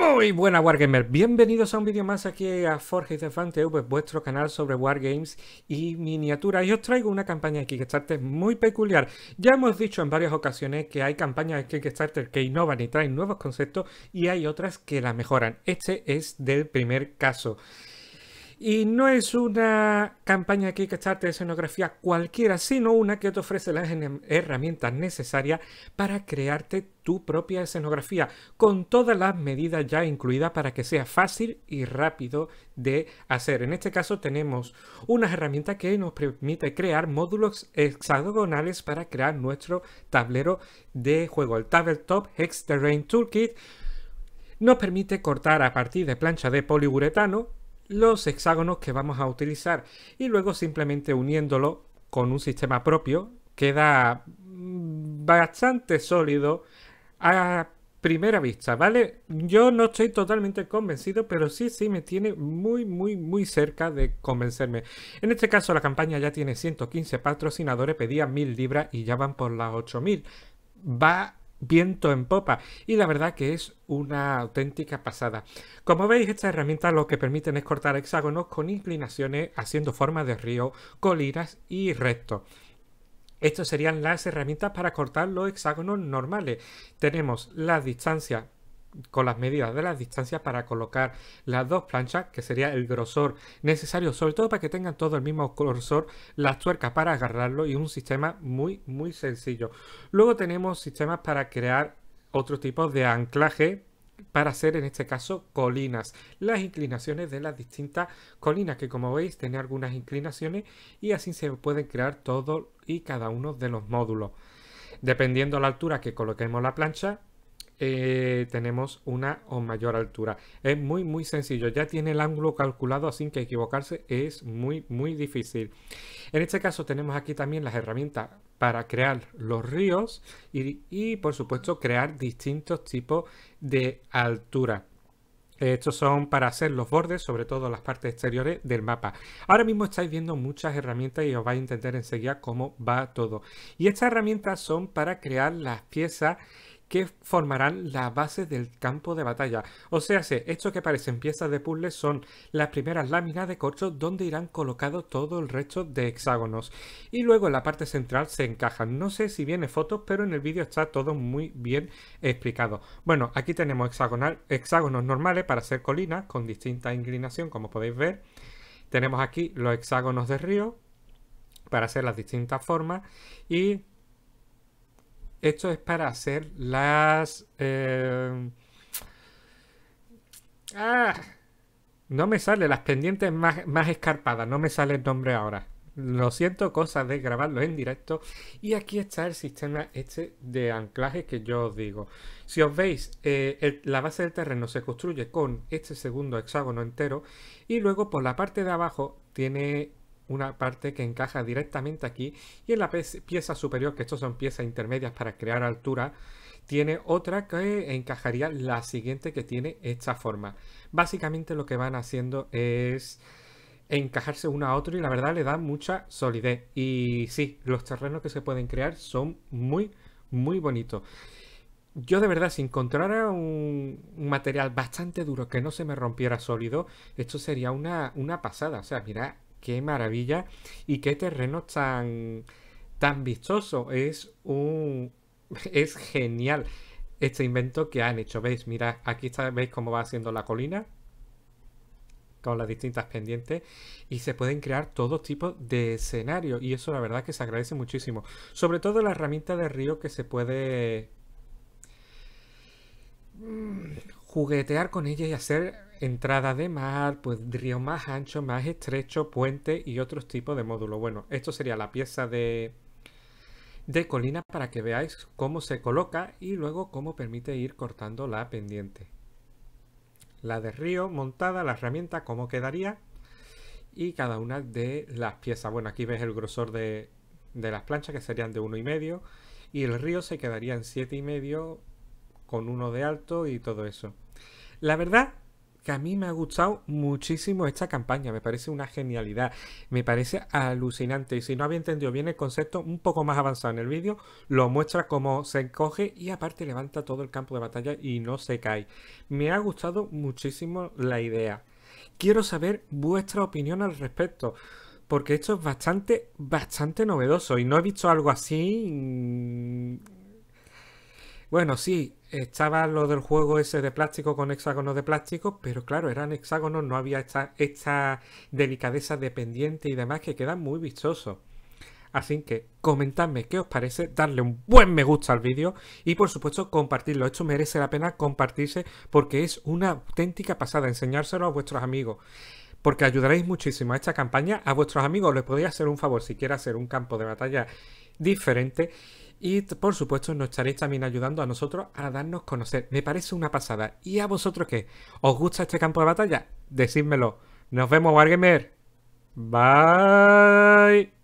Muy buena Wargamer, bienvenidos a un vídeo más aquí a Forge de Fan TV, pues, vuestro canal sobre Wargames y miniaturas. Y os traigo una campaña de Kickstarter muy peculiar. Ya hemos dicho en varias ocasiones que hay campañas de Kickstarter que innovan y traen nuevos conceptos y hay otras que la mejoran. Este es del primer caso. Y no es una campaña que te de escenografía cualquiera, sino una que te ofrece las herramientas necesarias para crearte tu propia escenografía, con todas las medidas ya incluidas para que sea fácil y rápido de hacer. En este caso tenemos una herramienta que nos permite crear módulos hexagonales para crear nuestro tablero de juego, el Tabletop Hex Terrain Toolkit nos permite cortar a partir de plancha de poliuretano los hexágonos que vamos a utilizar y luego simplemente uniéndolo con un sistema propio queda mm, bastante sólido a primera vista, ¿vale? Yo no estoy totalmente convencido, pero sí, sí me tiene muy, muy, muy cerca de convencerme. En este caso la campaña ya tiene 115 patrocinadores, pedía 1000 libras y ya van por las 8000. Va viento en popa y la verdad que es una auténtica pasada. Como veis estas herramientas lo que permiten es cortar hexágonos con inclinaciones haciendo forma de río, colinas y rectos. Estas serían las herramientas para cortar los hexágonos normales. Tenemos la distancia con las medidas de las distancias para colocar las dos planchas, que sería el grosor necesario, sobre todo para que tengan todo el mismo grosor, las tuercas para agarrarlo y un sistema muy, muy sencillo. Luego tenemos sistemas para crear otro tipo de anclaje para hacer en este caso colinas, las inclinaciones de las distintas colinas que como veis tiene algunas inclinaciones y así se pueden crear todo y cada uno de los módulos. Dependiendo la altura que coloquemos la plancha, eh, tenemos una o mayor altura. Es muy, muy sencillo. Ya tiene el ángulo calculado, sin que equivocarse es muy, muy difícil. En este caso tenemos aquí también las herramientas para crear los ríos y, y por supuesto, crear distintos tipos de altura. Estos son para hacer los bordes, sobre todo las partes exteriores del mapa. Ahora mismo estáis viendo muchas herramientas y os vais a entender enseguida cómo va todo. Y estas herramientas son para crear las piezas que formarán la base del campo de batalla. O sea, esto que parecen piezas de puzzle son las primeras láminas de corcho donde irán colocados todo el resto de hexágonos. Y luego en la parte central se encajan. No sé si viene fotos, pero en el vídeo está todo muy bien explicado. Bueno, aquí tenemos hexágonos normales para hacer colinas con distinta inclinación, como podéis ver. Tenemos aquí los hexágonos de río, para hacer las distintas formas y esto es para hacer las... Eh, ah, no me sale las pendientes más, escarpadas, no me sale el nombre ahora. Lo siento, cosas de grabarlo en directo. Y aquí está el sistema este de anclaje que yo os digo. Si os veis, eh, la base del terreno se construye con este segundo hexágono entero y luego por la parte de abajo tiene una parte que encaja directamente aquí y en la pieza superior, que estos son piezas intermedias para crear altura, tiene otra que encajaría la siguiente que tiene esta forma. Básicamente lo que van haciendo es encajarse una a otro y la verdad le da mucha solidez. Y sí, los terrenos que se pueden crear son muy, muy bonitos. Yo de verdad, si encontrara un, un, material bastante duro que no se me rompiera sólido, esto sería una, una pasada. O sea, mira qué maravilla y qué terreno tan, tan vistoso. Es un. Es genial este invento que han hecho. ¿Veis? Mira, aquí está, veis cómo va haciendo la colina con las distintas pendientes y se pueden crear todo tipo de escenarios y eso la verdad que se agradece muchísimo sobre todo la herramienta de río que se puede juguetear con ella y hacer entrada de mar, pues río más ancho, más estrecho, puente y otros tipos de módulos. Bueno, esto sería la pieza de, de colina para que veáis cómo se coloca y luego cómo permite ir cortando la pendiente. La de río montada, la herramienta, cómo quedaría y cada una de las piezas. Bueno, aquí ves el grosor de, de las planchas que serían de uno y medio y el río se quedaría en siete y medio con uno de alto y todo eso. La verdad que a mí me ha gustado muchísimo esta campaña, me parece una genialidad, me parece alucinante y si no había entendido bien el concepto un poco más avanzado en el vídeo, lo muestra cómo se encoge y aparte levanta todo el campo de batalla y no se cae. Me ha gustado muchísimo la idea. Quiero saber vuestra opinión al respecto porque esto es bastante, bastante novedoso y no he visto algo así bueno, sí, estaba lo del juego ese de plástico con hexágonos de plástico, pero claro, eran hexágonos, no había esta, esta delicadeza dependiente y demás que quedan muy vistosos. Así que comentadme qué os parece, darle un buen me gusta al vídeo y por supuesto compartirlo. Esto merece la pena compartirse porque es una auténtica pasada enseñárselo a vuestros amigos porque ayudaréis muchísimo a esta campaña. A vuestros amigos les podéis hacer un favor si quieren hacer un campo de batalla diferente. Y por supuesto nos estaréis también ayudando a nosotros a darnos conocer. Me parece una pasada. ¿Y a vosotros qué? ¿Os gusta este campo de batalla? Decídmelo. Nos vemos, Wargamer. Bye.